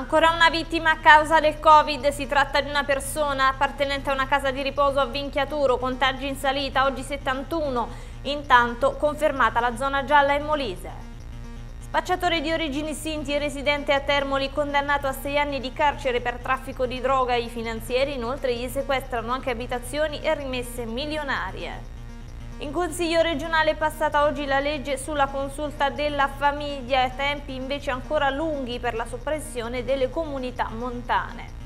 Ancora una vittima a causa del Covid, si tratta di una persona appartenente a una casa di riposo a Vinchiaturo, contagi in salita, oggi 71, intanto confermata la zona gialla in Molise. Spacciatore di origini sinti e residente a Termoli, condannato a sei anni di carcere per traffico di droga, i finanzieri inoltre gli sequestrano anche abitazioni e rimesse milionarie. In Consiglio regionale è passata oggi la legge sulla consulta della famiglia e tempi invece ancora lunghi per la soppressione delle comunità montane.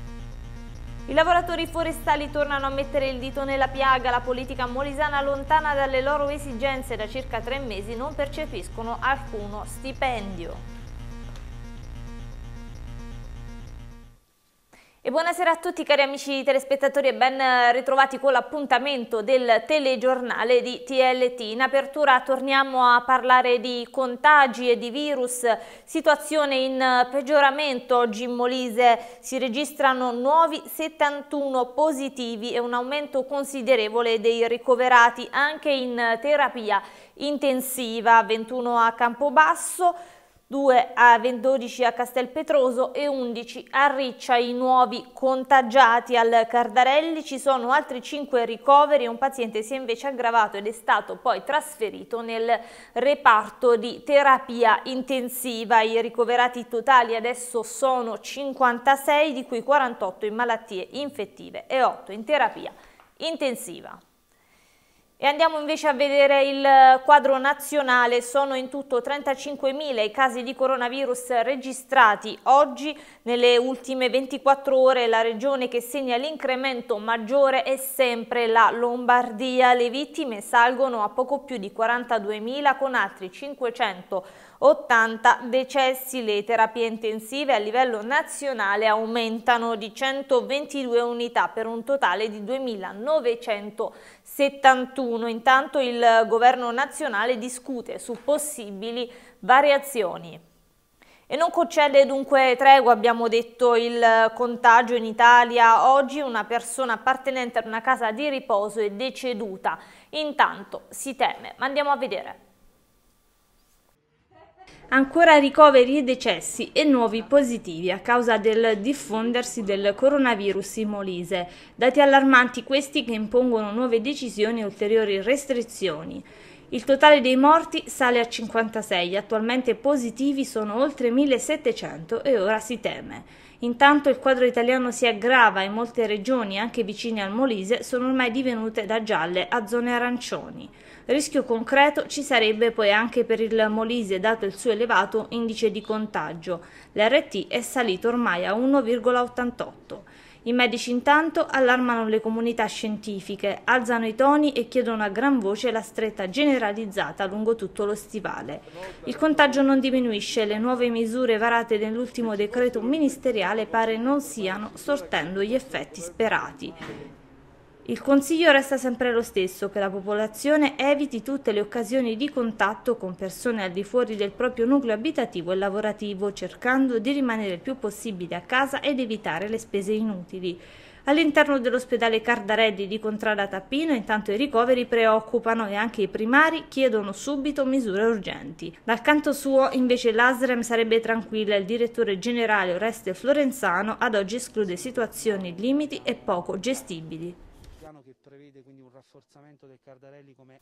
I lavoratori forestali tornano a mettere il dito nella piaga, la politica molisana lontana dalle loro esigenze da circa tre mesi non percepiscono alcuno stipendio. E buonasera a tutti cari amici telespettatori e ben eh, ritrovati con l'appuntamento del telegiornale di TLT. In apertura torniamo a parlare di contagi e di virus, situazione in eh, peggioramento. Oggi in Molise si registrano nuovi 71 positivi e un aumento considerevole dei ricoverati anche in eh, terapia intensiva, 21 a Campobasso, 2 a Vendodici a Castelpetroso e 11 a Riccia i nuovi contagiati al Cardarelli. Ci sono altri 5 ricoveri, un paziente si è invece aggravato ed è stato poi trasferito nel reparto di terapia intensiva. I ricoverati totali adesso sono 56, di cui 48 in malattie infettive e 8 in terapia intensiva. E andiamo invece a vedere il eh, quadro nazionale, sono in tutto 35.000 i casi di coronavirus registrati oggi, nelle ultime 24 ore la regione che segna l'incremento maggiore è sempre la Lombardia, le vittime salgono a poco più di 42.000 con altri 500 80 decessi. Le terapie intensive a livello nazionale aumentano di 122 unità per un totale di 2.971. Intanto il governo nazionale discute su possibili variazioni. E non concede dunque tregua, abbiamo detto, il contagio in Italia. Oggi una persona appartenente ad una casa di riposo è deceduta. Intanto si teme, ma andiamo a vedere ancora ricoveri e decessi e nuovi positivi a causa del diffondersi del coronavirus in Molise. Dati allarmanti questi che impongono nuove decisioni e ulteriori restrizioni. Il totale dei morti sale a 56, attualmente positivi sono oltre 1700 e ora si teme. Intanto il quadro italiano si aggrava e molte regioni, anche vicine al Molise, sono ormai divenute da gialle a zone arancioni. Rischio concreto ci sarebbe poi anche per il Molise dato il suo elevato indice di contagio. L'RT è salito ormai a 1,88. I medici intanto allarmano le comunità scientifiche, alzano i toni e chiedono a gran voce la stretta generalizzata lungo tutto lo stivale. Il contagio non diminuisce, le nuove misure varate nell'ultimo decreto ministeriale pare non siano sortendo gli effetti sperati. Il consiglio resta sempre lo stesso, che la popolazione eviti tutte le occasioni di contatto con persone al di fuori del proprio nucleo abitativo e lavorativo, cercando di rimanere il più possibile a casa ed evitare le spese inutili. All'interno dell'ospedale Cardarelli di Contrada Tappino intanto i ricoveri preoccupano e anche i primari chiedono subito misure urgenti. Dal canto suo invece l'Asrem sarebbe tranquilla, il direttore generale Oreste Florenzano ad oggi esclude situazioni limiti e poco gestibili prevede quindi un rafforzamento del Cardarelli come...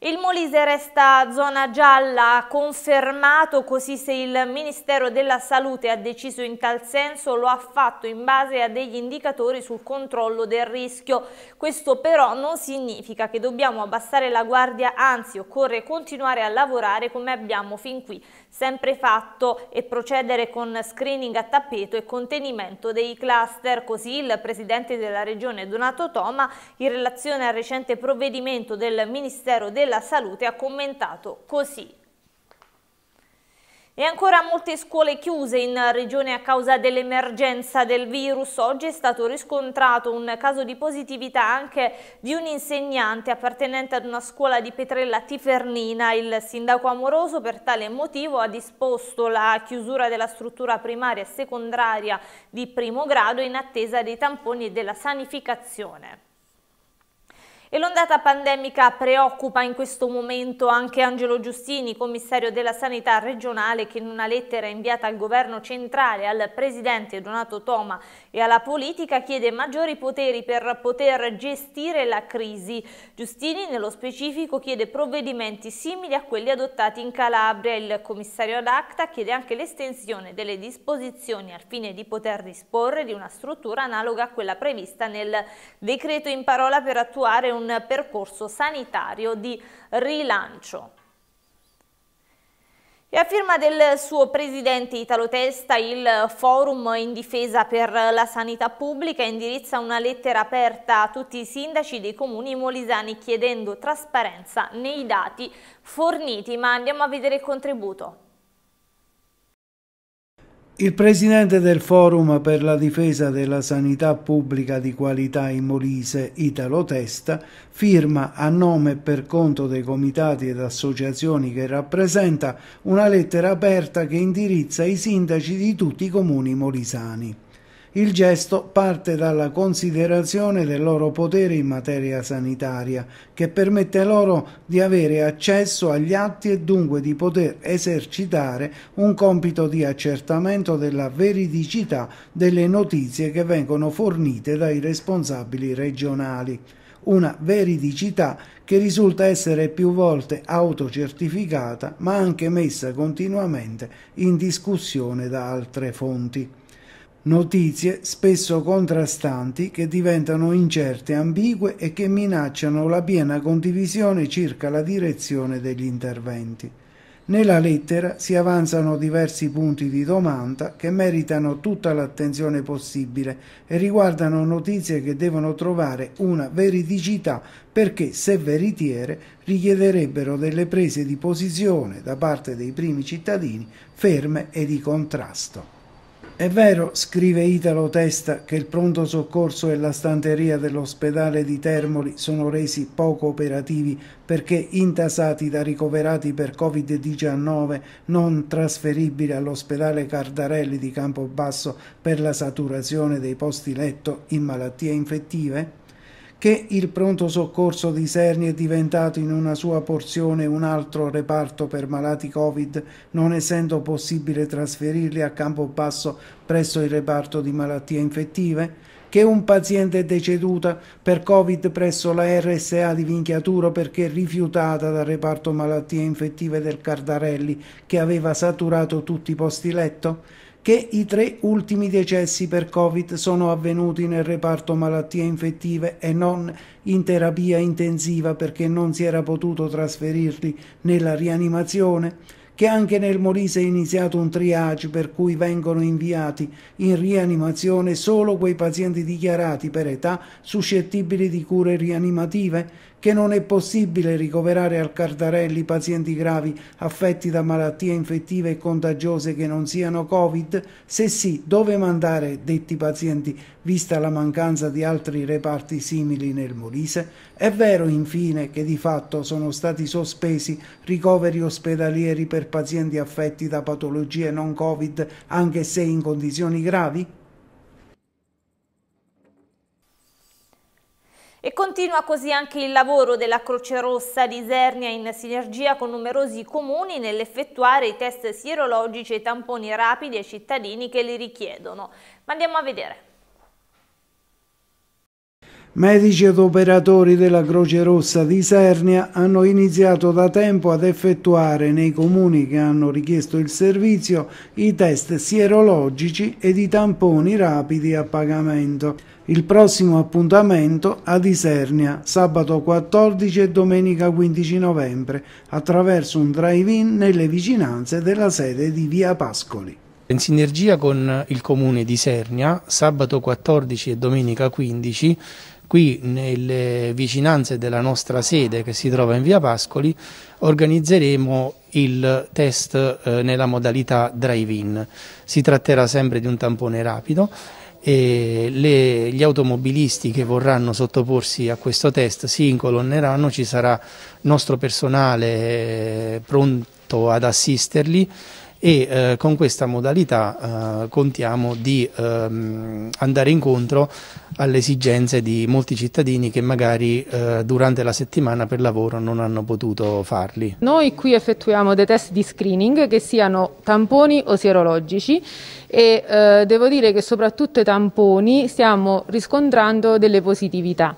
Il Molise resta zona gialla, confermato così se il Ministero della Salute ha deciso in tal senso lo ha fatto in base a degli indicatori sul controllo del rischio. Questo però non significa che dobbiamo abbassare la guardia, anzi occorre continuare a lavorare come abbiamo fin qui sempre fatto e procedere con screening a tappeto e contenimento dei cluster. Così il Presidente della Regione Donato Toma, in relazione al recente provvedimento del Ministero della Salute, ha commentato così. E ancora molte scuole chiuse in regione a causa dell'emergenza del virus. Oggi è stato riscontrato un caso di positività anche di un insegnante appartenente ad una scuola di Petrella Tifernina. Il sindaco Amoroso per tale motivo ha disposto la chiusura della struttura primaria e secondaria di primo grado in attesa dei tamponi e della sanificazione. E l'ondata pandemica preoccupa in questo momento anche Angelo Giustini, commissario della sanità regionale, che in una lettera inviata al governo centrale, al presidente Donato Toma e alla politica chiede maggiori poteri per poter gestire la crisi. Giustini nello specifico chiede provvedimenti simili a quelli adottati in Calabria. Il commissario ad acta chiede anche l'estensione delle disposizioni al fine di poter disporre di una struttura analoga a quella prevista nel decreto in parola per attuare un un percorso sanitario di rilancio. E a firma del suo presidente Italo Testa, il Forum in difesa per la sanità pubblica indirizza una lettera aperta a tutti i sindaci dei comuni molisani chiedendo trasparenza nei dati forniti, ma andiamo a vedere il contributo. Il presidente del Forum per la difesa della sanità pubblica di qualità in Molise, Italo Testa, firma a nome e per conto dei comitati ed associazioni che rappresenta una lettera aperta che indirizza i sindaci di tutti i comuni molisani. Il gesto parte dalla considerazione del loro potere in materia sanitaria, che permette loro di avere accesso agli atti e dunque di poter esercitare un compito di accertamento della veridicità delle notizie che vengono fornite dai responsabili regionali una veridicità che risulta essere più volte autocertificata ma anche messa continuamente in discussione da altre fonti notizie spesso contrastanti che diventano incerte, ambigue e che minacciano la piena condivisione circa la direzione degli interventi. Nella lettera si avanzano diversi punti di domanda che meritano tutta l'attenzione possibile e riguardano notizie che devono trovare una veridicità perché, se veritiere, richiederebbero delle prese di posizione da parte dei primi cittadini ferme e di contrasto. È vero, scrive Italo Testa, che il pronto soccorso e la stanteria dell'ospedale di Termoli sono resi poco operativi perché intasati da ricoverati per Covid-19 non trasferibili all'ospedale Cardarelli di Campobasso per la saturazione dei posti letto in malattie infettive? che il pronto soccorso di Serni è diventato in una sua porzione un altro reparto per malati Covid, non essendo possibile trasferirli a campo basso presso il reparto di malattie infettive? Che un paziente è deceduta per Covid presso la RSA di Vinchiaturo perché rifiutata dal reparto malattie infettive del Cardarelli che aveva saturato tutti i posti letto? che i tre ultimi decessi per Covid sono avvenuti nel reparto malattie infettive e non in terapia intensiva perché non si era potuto trasferirli nella rianimazione, che anche nel Molise è iniziato un triage per cui vengono inviati in rianimazione solo quei pazienti dichiarati per età suscettibili di cure rianimative, che non è possibile ricoverare al Cardarelli pazienti gravi affetti da malattie infettive e contagiose che non siano Covid? Se sì, dove mandare detti pazienti, vista la mancanza di altri reparti simili nel Molise? È vero, infine, che di fatto sono stati sospesi ricoveri ospedalieri per pazienti affetti da patologie non Covid, anche se in condizioni gravi? E continua così anche il lavoro della Croce Rossa di Isernia in sinergia con numerosi comuni nell'effettuare i test sierologici e tamponi rapidi ai cittadini che li richiedono. Ma andiamo a vedere. Medici ed operatori della Croce Rossa di Isernia hanno iniziato da tempo ad effettuare nei comuni che hanno richiesto il servizio i test sierologici ed i tamponi rapidi a pagamento. Il prossimo appuntamento a Isernia, sabato 14 e domenica 15 novembre, attraverso un drive-in nelle vicinanze della sede di Via Pascoli. In sinergia con il comune di Isernia, sabato 14 e domenica 15, qui nelle vicinanze della nostra sede che si trova in Via Pascoli, organizzeremo il test eh, nella modalità drive-in. Si tratterà sempre di un tampone rapido e le, gli automobilisti che vorranno sottoporsi a questo test si incolonneranno, ci sarà nostro personale eh, pronto ad assisterli e eh, con questa modalità eh, contiamo di ehm, andare incontro alle esigenze di molti cittadini che magari eh, durante la settimana per lavoro non hanno potuto farli. Noi qui effettuiamo dei test di screening che siano tamponi o sierologici e eh, devo dire che soprattutto i tamponi stiamo riscontrando delle positività.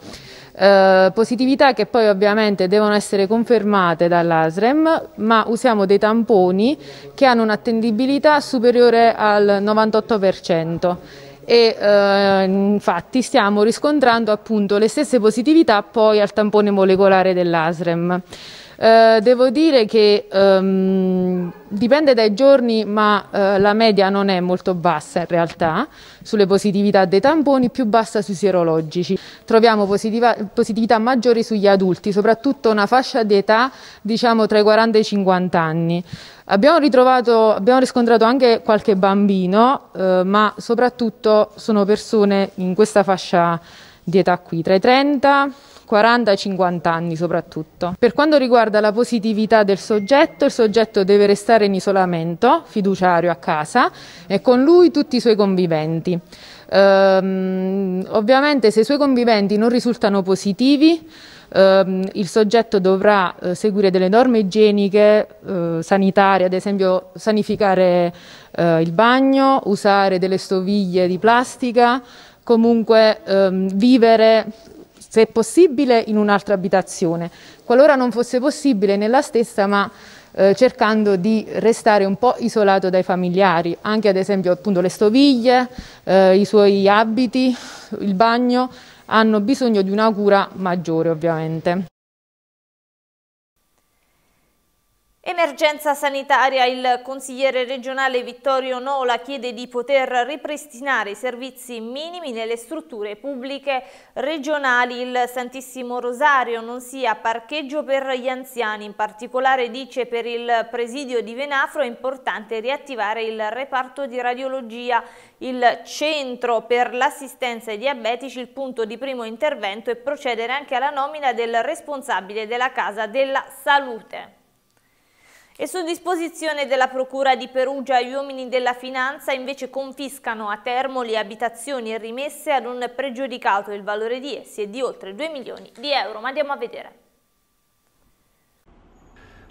Eh, positività che poi ovviamente devono essere confermate dall'ASREM, ma usiamo dei tamponi che hanno un'attendibilità superiore al 98% e eh, infatti stiamo riscontrando appunto le stesse positività poi al tampone molecolare dell'ASREM. Eh, devo dire che ehm, dipende dai giorni, ma eh, la media non è molto bassa in realtà sulle positività dei tamponi, più bassa sui sierologici. Troviamo positiva, positività maggiori sugli adulti, soprattutto una fascia di età diciamo tra i 40 e i 50 anni. Abbiamo, ritrovato, abbiamo riscontrato anche qualche bambino, eh, ma soprattutto sono persone in questa fascia di età qui, tra i 30 40-50 anni soprattutto. Per quanto riguarda la positività del soggetto, il soggetto deve restare in isolamento, fiduciario a casa, e con lui tutti i suoi conviventi. Ehm, ovviamente se i suoi conviventi non risultano positivi, ehm, il soggetto dovrà eh, seguire delle norme igieniche eh, sanitarie, ad esempio sanificare eh, il bagno, usare delle stoviglie di plastica, comunque ehm, vivere se è possibile in un'altra abitazione, qualora non fosse possibile nella stessa ma eh, cercando di restare un po' isolato dai familiari, anche ad esempio appunto le stoviglie, eh, i suoi abiti, il bagno, hanno bisogno di una cura maggiore ovviamente. Emergenza sanitaria, il consigliere regionale Vittorio Nola chiede di poter ripristinare i servizi minimi nelle strutture pubbliche regionali. Il Santissimo Rosario non sia parcheggio per gli anziani, in particolare dice per il presidio di Venafro è importante riattivare il reparto di radiologia, il centro per l'assistenza ai diabetici, il punto di primo intervento e procedere anche alla nomina del responsabile della Casa della Salute. E su disposizione della Procura di Perugia, gli uomini della finanza invece confiscano a Termoli abitazioni e rimesse ad un pregiudicato. Il valore di essi è di oltre 2 milioni di euro. Ma andiamo a vedere.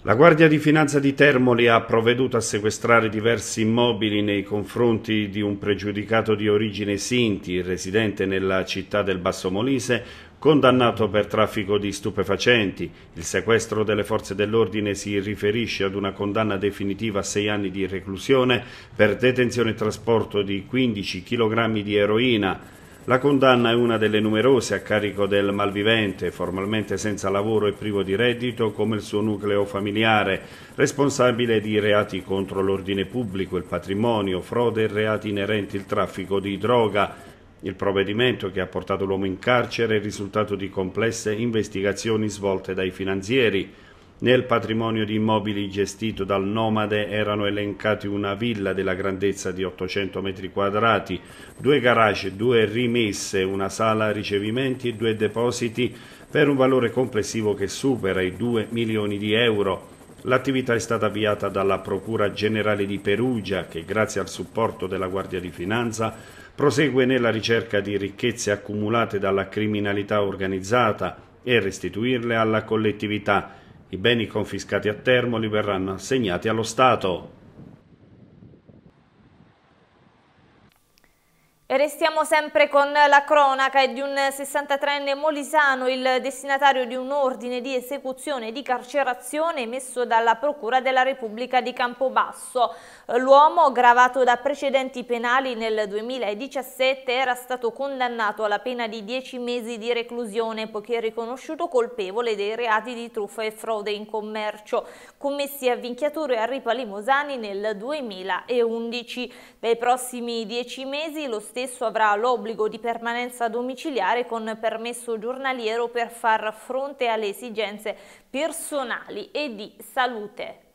La Guardia di Finanza di Termoli ha provveduto a sequestrare diversi immobili nei confronti di un pregiudicato di origine Sinti, residente nella città del Basso Molise, condannato per traffico di stupefacenti. Il sequestro delle forze dell'ordine si riferisce ad una condanna definitiva a sei anni di reclusione per detenzione e trasporto di 15 kg di eroina. La condanna è una delle numerose a carico del malvivente, formalmente senza lavoro e privo di reddito, come il suo nucleo familiare, responsabile di reati contro l'ordine pubblico, il patrimonio, frode e reati inerenti al traffico di droga il provvedimento che ha portato l'uomo in carcere è il risultato di complesse investigazioni svolte dai finanzieri. Nel patrimonio di immobili gestito dal nomade erano elencati una villa della grandezza di 800 metri quadrati, due garage, due rimesse, una sala ricevimenti e due depositi per un valore complessivo che supera i 2 milioni di euro. L'attività è stata avviata dalla Procura Generale di Perugia che grazie al supporto della Guardia di Finanza prosegue nella ricerca di ricchezze accumulate dalla criminalità organizzata e restituirle alla collettività. I beni confiscati a Termoli verranno assegnati allo Stato. E restiamo sempre con la cronaca di un 63enne molisano, il destinatario di un ordine di esecuzione e di carcerazione emesso dalla Procura della Repubblica di Campobasso. L'uomo, gravato da precedenti penali nel 2017, era stato condannato alla pena di 10 mesi di reclusione poiché riconosciuto colpevole dei reati di truffa e frode in commercio commessi a Vinchiatore e a Ripa Limosani nel 2011. Nei prossimi 10 mesi lo stesso avrà l'obbligo di permanenza domiciliare con permesso giornaliero per far fronte alle esigenze personali e di salute.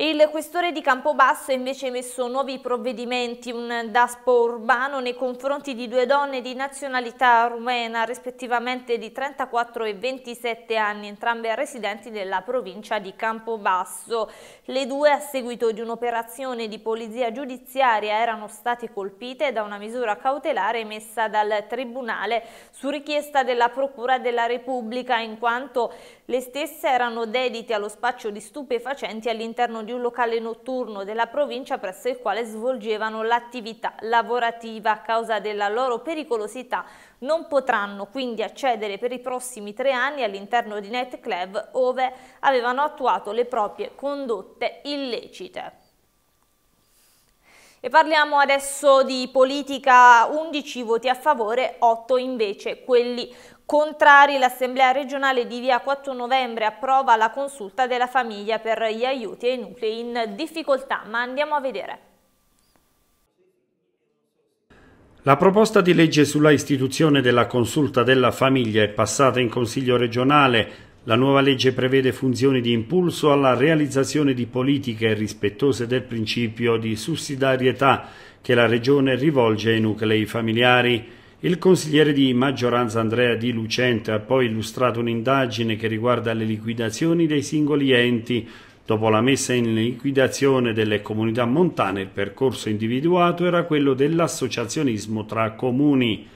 Il questore di Campobasso ha invece emesso nuovi provvedimenti, un daspo urbano nei confronti di due donne di nazionalità rumena, rispettivamente di 34 e 27 anni, entrambe residenti della provincia di Campobasso. Le due, a seguito di un'operazione di polizia giudiziaria, erano state colpite da una misura cautelare emessa dal Tribunale su richiesta della Procura della Repubblica, in quanto le stesse erano dedite allo spaccio di stupefacenti all'interno di di un locale notturno della provincia presso il quale svolgevano l'attività lavorativa a causa della loro pericolosità non potranno quindi accedere per i prossimi tre anni all'interno di nightclub ove avevano attuato le proprie condotte illecite. E parliamo adesso di politica 11 voti a favore, 8 invece quelli Contrari, l'Assemblea regionale di via 4 novembre approva la consulta della famiglia per gli aiuti ai nuclei in difficoltà, ma andiamo a vedere. La proposta di legge sulla istituzione della consulta della famiglia è passata in Consiglio regionale. La nuova legge prevede funzioni di impulso alla realizzazione di politiche rispettose del principio di sussidiarietà che la Regione rivolge ai nuclei familiari. Il consigliere di maggioranza Andrea Di Lucente ha poi illustrato un'indagine che riguarda le liquidazioni dei singoli enti. Dopo la messa in liquidazione delle comunità montane, il percorso individuato era quello dell'associazionismo tra comuni.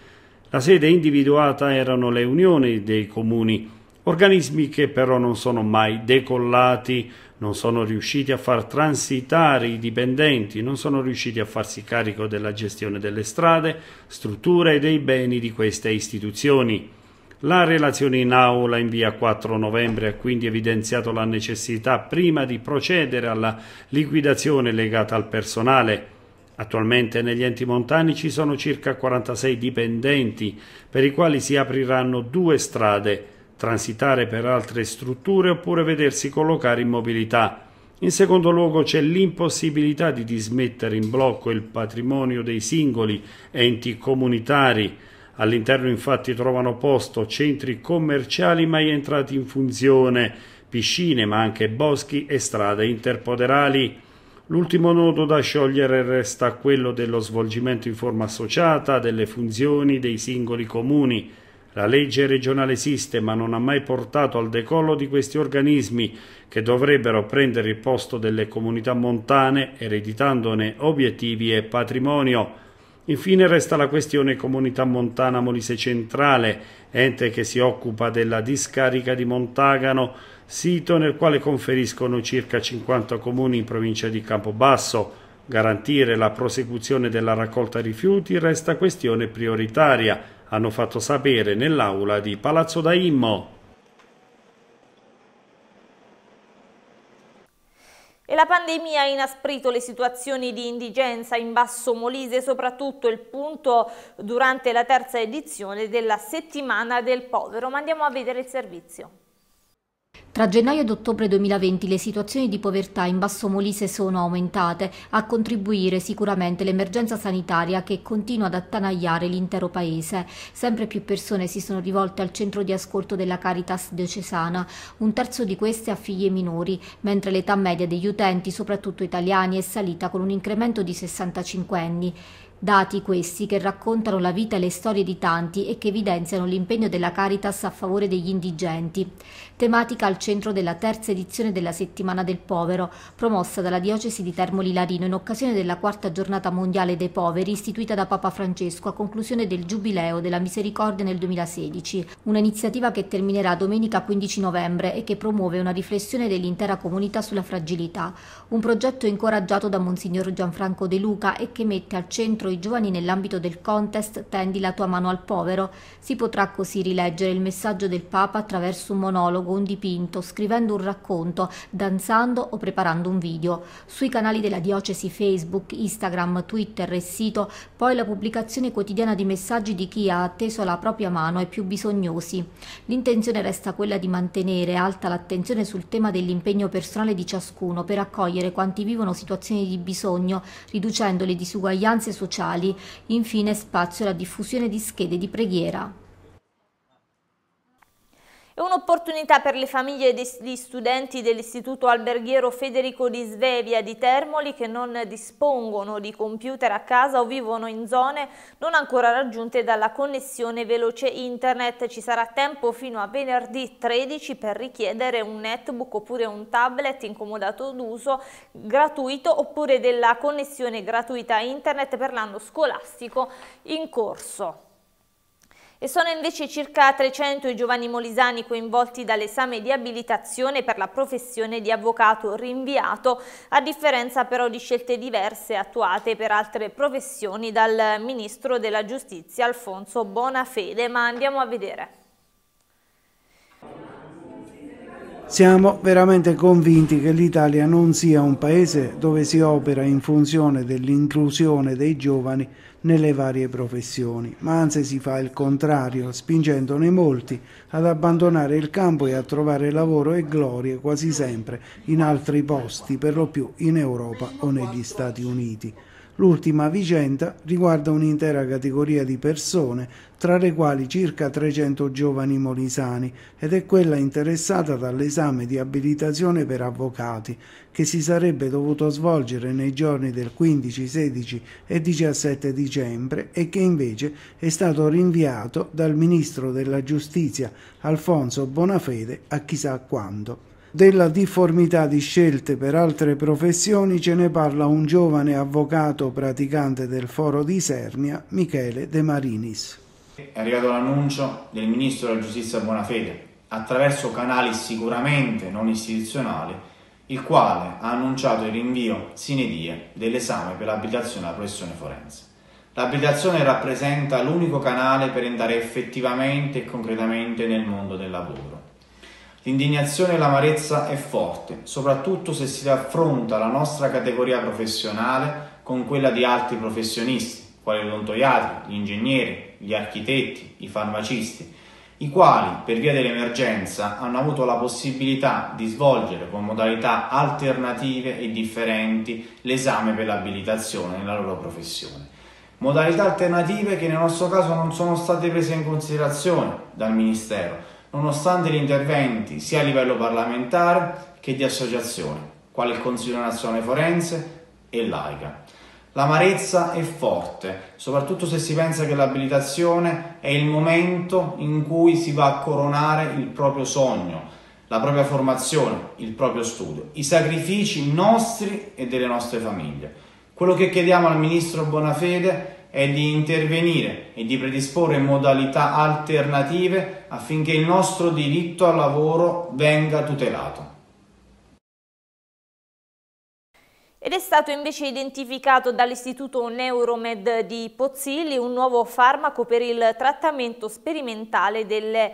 La sede individuata erano le unioni dei comuni, organismi che però non sono mai decollati non sono riusciti a far transitare i dipendenti, non sono riusciti a farsi carico della gestione delle strade, strutture e dei beni di queste istituzioni. La relazione in aula in via 4 novembre ha quindi evidenziato la necessità prima di procedere alla liquidazione legata al personale. Attualmente negli enti montani ci sono circa 46 dipendenti per i quali si apriranno due strade transitare per altre strutture oppure vedersi collocare in mobilità. In secondo luogo c'è l'impossibilità di dismettere in blocco il patrimonio dei singoli enti comunitari. All'interno infatti trovano posto centri commerciali mai entrati in funzione, piscine ma anche boschi e strade interpoderali. L'ultimo nodo da sciogliere resta quello dello svolgimento in forma associata delle funzioni dei singoli comuni. La legge regionale esiste ma non ha mai portato al decollo di questi organismi che dovrebbero prendere il posto delle comunità montane ereditandone obiettivi e patrimonio. Infine resta la questione Comunità Montana Molise Centrale, ente che si occupa della discarica di Montagano, sito nel quale conferiscono circa 50 comuni in provincia di Campobasso. Garantire la prosecuzione della raccolta rifiuti resta questione prioritaria hanno fatto sapere nell'aula di Palazzo Daimmo. E la pandemia ha inasprito le situazioni di indigenza in Basso Molise, soprattutto il punto durante la terza edizione della settimana del povero. Ma andiamo a vedere il servizio. Tra gennaio ed ottobre 2020 le situazioni di povertà in Basso Molise sono aumentate, a contribuire sicuramente l'emergenza sanitaria che continua ad attanagliare l'intero paese. Sempre più persone si sono rivolte al centro di ascolto della Caritas diocesana, un terzo di queste ha figlie minori, mentre l'età media degli utenti, soprattutto italiani, è salita con un incremento di 65 anni. Dati questi che raccontano la vita e le storie di tanti e che evidenziano l'impegno della Caritas a favore degli indigenti tematica al centro della terza edizione della Settimana del Povero, promossa dalla Diocesi di Termoli Larino in occasione della quarta giornata mondiale dei poveri istituita da Papa Francesco a conclusione del Giubileo della Misericordia nel 2016, un'iniziativa che terminerà domenica 15 novembre e che promuove una riflessione dell'intera comunità sulla fragilità, un progetto incoraggiato da Monsignor Gianfranco De Luca e che mette al centro i giovani nell'ambito del contest Tendi la tua mano al povero. Si potrà così rileggere il messaggio del Papa attraverso un monologo un dipinto, scrivendo un racconto, danzando o preparando un video. Sui canali della diocesi Facebook, Instagram, Twitter e sito, poi la pubblicazione quotidiana di messaggi di chi ha atteso la propria mano ai più bisognosi. L'intenzione resta quella di mantenere alta l'attenzione sul tema dell'impegno personale di ciascuno per accogliere quanti vivono situazioni di bisogno, riducendo le disuguaglianze sociali, infine spazio alla diffusione di schede di preghiera. È un'opportunità per le famiglie degli studenti dell'Istituto Alberghiero Federico di Svevia di Termoli che non dispongono di computer a casa o vivono in zone non ancora raggiunte dalla connessione veloce internet. Ci sarà tempo fino a venerdì 13 per richiedere un netbook oppure un tablet incomodato d'uso gratuito oppure della connessione gratuita internet per l'anno scolastico in corso. E sono invece circa 300 i giovani molisani coinvolti dall'esame di abilitazione per la professione di avvocato rinviato, a differenza però di scelte diverse attuate per altre professioni dal Ministro della Giustizia Alfonso Bonafede, ma andiamo a vedere. Siamo veramente convinti che l'Italia non sia un paese dove si opera in funzione dell'inclusione dei giovani nelle varie professioni, ma anzi si fa il contrario, spingendone molti ad abbandonare il campo e a trovare lavoro e glorie quasi sempre in altri posti, per lo più in Europa o negli Stati Uniti. L'ultima vicenda riguarda un'intera categoria di persone, tra le quali circa 300 giovani molisani, ed è quella interessata dall'esame di abilitazione per avvocati, che si sarebbe dovuto svolgere nei giorni del 15, 16 e 17 dicembre e che invece è stato rinviato dal Ministro della Giustizia Alfonso Bonafede a chissà quando. Della difformità di scelte per altre professioni ce ne parla un giovane avvocato praticante del foro di Isernia, Michele De Marinis. È arrivato l'annuncio del ministro della giustizia Bonafede, attraverso canali sicuramente non istituzionali, il quale ha annunciato il rinvio sine die dell'esame per l'abilitazione alla professione forense. L'abilitazione rappresenta l'unico canale per entrare effettivamente e concretamente nel mondo del lavoro L'indignazione e l'amarezza è forte, soprattutto se si raffronta la nostra categoria professionale con quella di altri professionisti, quali l'ontoiatri, gli ingegneri, gli architetti, i farmacisti, i quali, per via dell'emergenza, hanno avuto la possibilità di svolgere con modalità alternative e differenti l'esame per l'abilitazione nella loro professione. Modalità alternative che nel nostro caso non sono state prese in considerazione dal Ministero, nonostante gli interventi sia a livello parlamentare che di associazione, quale il Consiglio Nazionale Forense e l'AICA. L'amarezza è forte, soprattutto se si pensa che l'abilitazione è il momento in cui si va a coronare il proprio sogno, la propria formazione, il proprio studio, i sacrifici nostri e delle nostre famiglie. Quello che chiediamo al Ministro Bonafede è di intervenire e di predisporre modalità alternative affinché il nostro diritto al lavoro venga tutelato. Ed è stato invece identificato dall'Istituto Neuromed di Pozzilli un nuovo farmaco per il trattamento sperimentale delle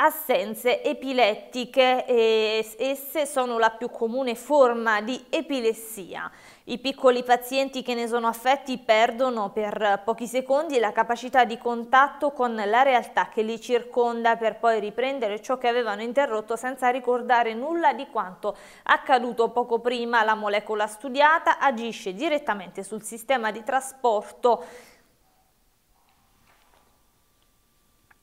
assenze epilettiche e esse sono la più comune forma di epilessia. I piccoli pazienti che ne sono affetti perdono per pochi secondi la capacità di contatto con la realtà che li circonda per poi riprendere ciò che avevano interrotto senza ricordare nulla di quanto accaduto poco prima. La molecola studiata agisce direttamente sul sistema di trasporto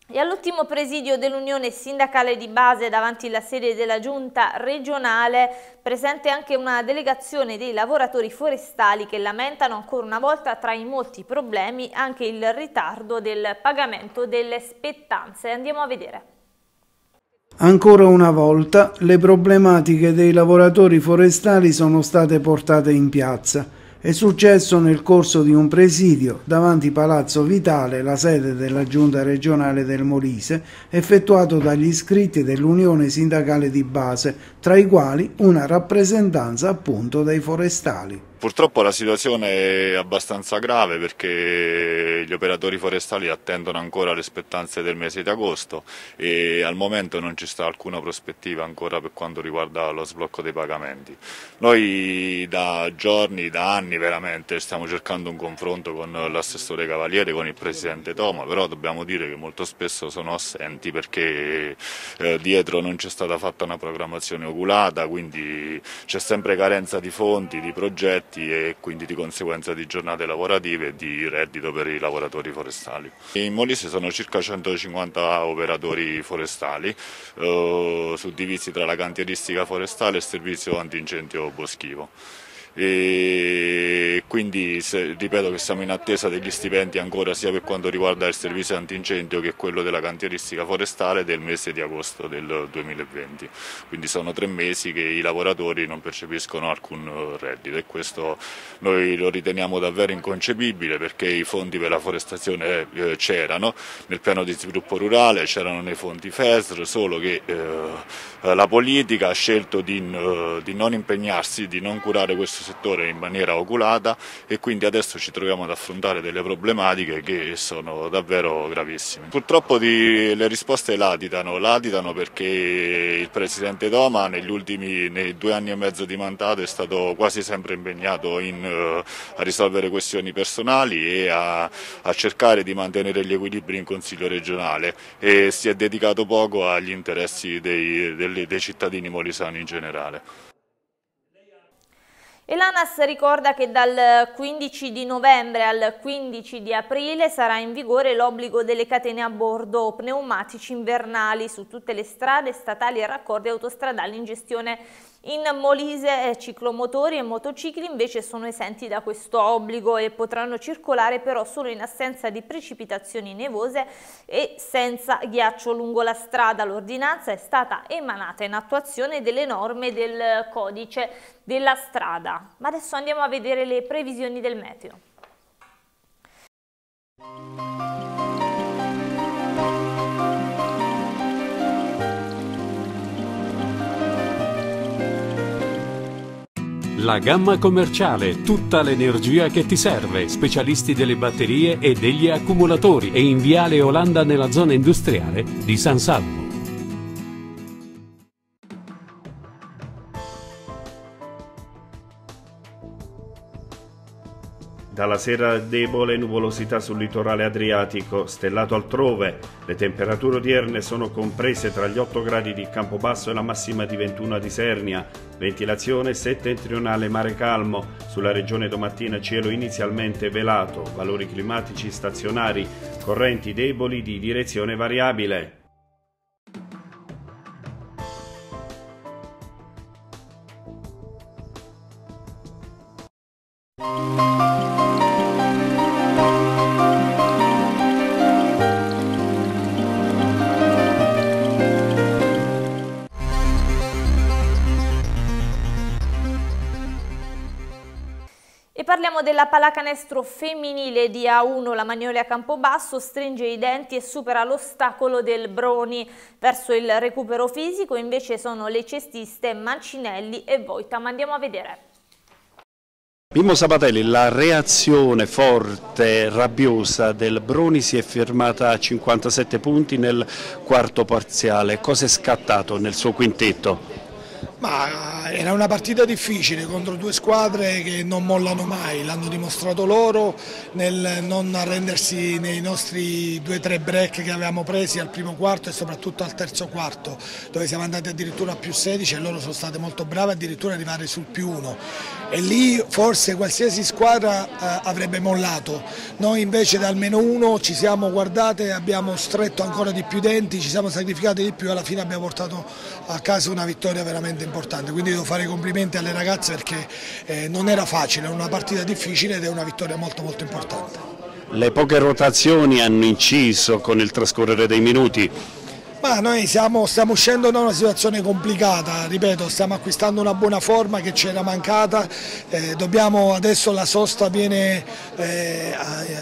E all'ultimo presidio dell'Unione Sindacale di Base davanti alla sede della Giunta regionale presente anche una delegazione dei lavoratori forestali che lamentano ancora una volta tra i molti problemi anche il ritardo del pagamento delle spettanze. Andiamo a vedere. Ancora una volta le problematiche dei lavoratori forestali sono state portate in piazza è successo nel corso di un presidio davanti Palazzo Vitale, la sede della giunta regionale del Molise, effettuato dagli iscritti dell'Unione Sindacale di Base, tra i quali una rappresentanza appunto dei forestali. Purtroppo la situazione è abbastanza grave perché gli operatori forestali attendono ancora le spettanze del mese di agosto e al momento non ci sta alcuna prospettiva ancora per quanto riguarda lo sblocco dei pagamenti. Noi da giorni, da anni veramente stiamo cercando un confronto con l'assessore Cavaliere, con il presidente Toma, però dobbiamo dire che molto spesso sono assenti perché eh, dietro non c'è stata fatta una programmazione oculata, quindi c'è sempre carenza di fonti, di progetti diritti e quindi di conseguenza di giornate lavorative e di reddito per i lavoratori forestali. In Molise sono circa 150 operatori forestali eh, suddivisi tra la cantieristica forestale e il servizio antincendio boschivo e quindi se, ripeto che siamo in attesa degli stipendi ancora sia per quanto riguarda il servizio antincendio che quello della cantieristica forestale del mese di agosto del 2020 quindi sono tre mesi che i lavoratori non percepiscono alcun eh, reddito e questo noi lo riteniamo davvero inconcepibile perché i fondi per la forestazione eh, c'erano nel piano di sviluppo rurale c'erano nei fondi FESR solo che eh, la politica ha scelto di, eh, di non impegnarsi di non curare questo settore in maniera oculata e quindi adesso ci troviamo ad affrontare delle problematiche che sono davvero gravissime. Purtroppo di, le risposte latitano, latitano perché il Presidente Doma negli ultimi nei due anni e mezzo di mandato è stato quasi sempre impegnato in, uh, a risolvere questioni personali e a, a cercare di mantenere gli equilibri in Consiglio regionale e si è dedicato poco agli interessi dei, dei, dei cittadini molisani in generale. E l'ANAS ricorda che dal 15 di novembre al 15 di aprile sarà in vigore l'obbligo delle catene a bordo pneumatici invernali su tutte le strade statali e raccordi autostradali in gestione in Molise ciclomotori e motocicli invece sono esenti da questo obbligo e potranno circolare però solo in assenza di precipitazioni nevose e senza ghiaccio lungo la strada. L'ordinanza è stata emanata in attuazione delle norme del codice della strada. Ma adesso andiamo a vedere le previsioni del meteo. La gamma commerciale, tutta l'energia che ti serve, specialisti delle batterie e degli accumulatori e in Viale Olanda nella zona industriale di San Salvo. Dalla sera debole nuvolosità sul litorale adriatico, stellato altrove, le temperature odierne sono comprese tra gli 8 gradi di Campobasso e la massima di 21 a Sernia, ventilazione settentrionale mare calmo, sulla regione domattina cielo inizialmente velato, valori climatici stazionari, correnti deboli di direzione variabile. della pallacanestro femminile di A1 la Magnolia Campobasso stringe i denti e supera l'ostacolo del Broni. Verso il recupero fisico invece sono le cestiste Mancinelli e Voita, andiamo a vedere. Mimmo Sabatelli, la reazione forte, rabbiosa del Broni si è fermata a 57 punti nel quarto parziale. Cosa è scattato nel suo quintetto? Ma era una partita difficile contro due squadre che non mollano mai, l'hanno dimostrato loro nel non arrendersi nei nostri due o tre break che avevamo presi al primo quarto e soprattutto al terzo quarto, dove siamo andati addirittura a più 16 e loro sono state molto brave addirittura ad arrivare sul più 1 e lì forse qualsiasi squadra eh, avrebbe mollato. Noi invece da almeno uno ci siamo guardate, abbiamo stretto ancora di più i denti, ci siamo sacrificati di più e alla fine abbiamo portato a casa una vittoria veramente importante. Quindi devo fare i complimenti alle ragazze perché eh, non era facile, è una partita difficile ed è una vittoria molto molto importante. Le poche rotazioni hanno inciso con il trascorrere dei minuti, ma noi siamo, stiamo uscendo da una situazione complicata, ripeto, stiamo acquistando una buona forma che ci era mancata, eh, dobbiamo, adesso la sosta viene, eh,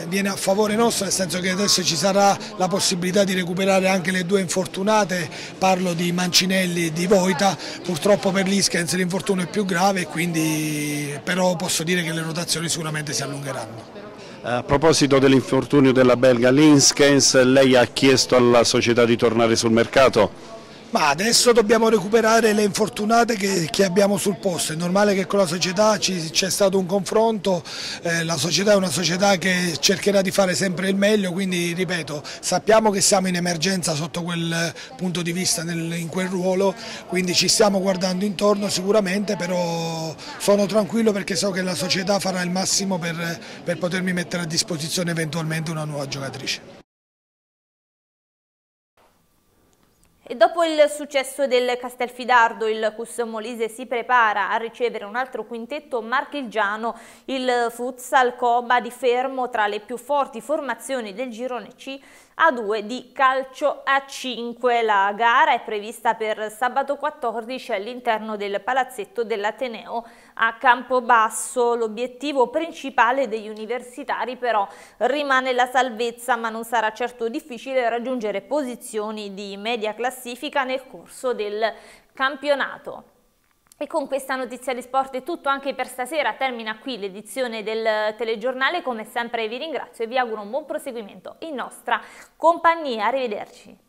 viene, a favore nostro, nel senso che adesso ci sarà la possibilità di recuperare anche le due infortunate, parlo di Mancinelli e di Voita, purtroppo per l'Iskens l'infortunio è più grave, quindi, però posso dire che le rotazioni sicuramente si allungheranno. A proposito dell'infortunio della belga Linskens, lei ha chiesto alla società di tornare sul mercato? Ma adesso dobbiamo recuperare le infortunate che, che, abbiamo sul posto, è normale che con la società c'è stato un confronto, eh, la società è una società che cercherà di fare sempre il meglio, quindi ripeto, sappiamo che siamo in emergenza sotto quel punto di vista, nel, in quel ruolo, quindi ci stiamo guardando intorno sicuramente, però sono tranquillo perché so che la società farà il massimo per, per potermi mettere a disposizione eventualmente una nuova giocatrice. E dopo il successo del Castelfidardo, il Cus Molise si prepara a ricevere un altro quintetto marchigiano, il Futsal Coba di Fermo tra le più forti formazioni del girone C A2 di calcio A5. La gara è prevista per sabato 14 all'interno del palazzetto dell'Ateneo a Campobasso. L'obiettivo principale degli universitari però rimane la salvezza, ma non sarà certo difficile raggiungere posizioni di media classifica nel corso del campionato. E con questa notizia di sport è tutto anche per stasera, termina qui l'edizione del telegiornale, come sempre vi ringrazio e vi auguro un buon proseguimento in nostra compagnia, arrivederci.